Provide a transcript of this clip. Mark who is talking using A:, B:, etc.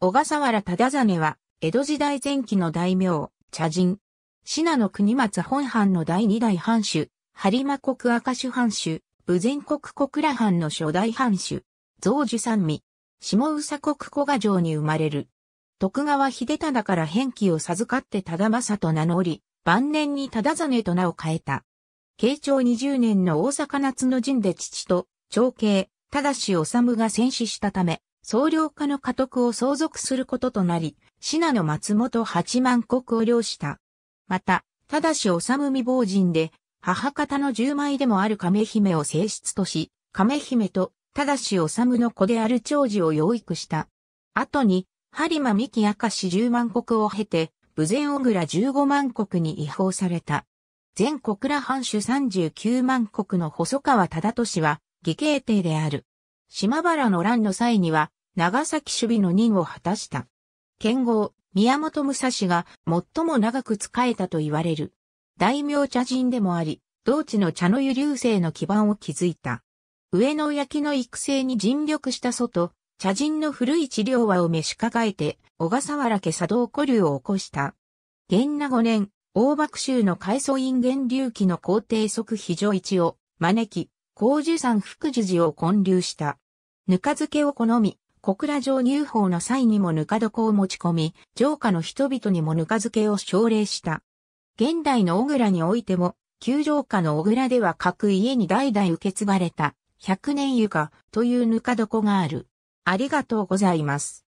A: 小笠原忠真は、江戸時代前期の大名、茶人。信濃国松本藩の第二代藩主、播磨国赤主藩主、武前国小倉藩の初代藩主、増寿三味、下宇佐国小賀城に生まれる。徳川秀忠から返記を授かって忠政と名乗り、晩年に忠真と名を変えた。慶長20年の大阪夏の陣で父と、長兄、忠志治が戦死したため、総領家の家督を相続することとなり、信濃松本八万国を領した。また、ただし治未亡人で、母方の十枚でもある亀姫を正室とし、亀姫と、ただし治の子である長寿を養育した。後に、播磨三木明石十万国を経て、武前小倉十五万国に違法された。全国ら藩主三十九万国の細川忠俊は、義兄弟である。島原の乱の際には、長崎守備の任を果たした。剣豪、宮本武蔵が最も長く仕えたと言われる。大名茶人でもあり、同地の茶の湯流星の基盤を築いた。上野焼の育成に尽力した外、茶人の古い治療和を召し抱えて、小笠原家茶道古流を起こした。元那五年、大幕州の海祖院源流期の皇帝即非常一を招き、高寿山福樹寺を建立した。ぬか漬けを好み、小倉城入法の際にもぬか床を持ち込み、城下の人々にもぬか漬けを奨励した。現代の小倉においても、旧城下の小倉では各家に代々受け継がれた、百年床というぬか床がある。ありがとうございます。